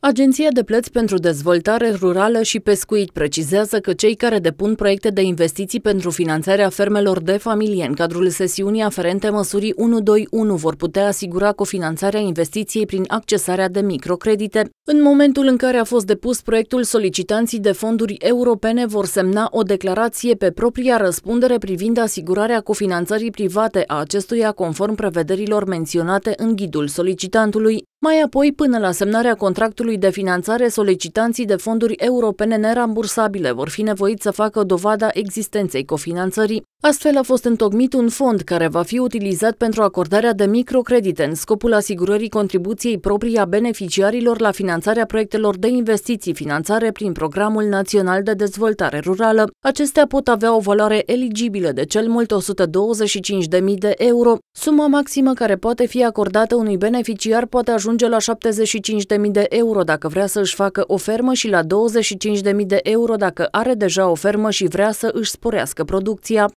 Agenția de Plăți pentru Dezvoltare Rurală și Pescuit precizează că cei care depun proiecte de investiții pentru finanțarea fermelor de familie în cadrul sesiunii aferente măsurii 121 vor putea asigura cofinanțarea investiției prin accesarea de microcredite. În momentul în care a fost depus proiectul, solicitanții de fonduri europene vor semna o declarație pe propria răspundere privind asigurarea cofinanțării private a acestuia conform prevederilor menționate în ghidul solicitantului. Mai apoi, până la semnarea contractului de finanțare, solicitanții de fonduri europene nerambursabile vor fi nevoiți să facă dovada existenței cofinanțării. Astfel a fost întocmit un fond care va fi utilizat pentru acordarea de microcredite în scopul asigurării contribuției proprii a beneficiarilor la finanțarea proiectelor de investiții finanțare prin Programul Național de Dezvoltare Rurală. Acestea pot avea o valoare eligibilă de cel mult 125.000 de euro. Suma maximă care poate fi acordată unui beneficiar poate ajunge ajunge la 75.000 de euro dacă vrea să își facă o fermă și la 25.000 de euro dacă are deja o fermă și vrea să își sporească producția.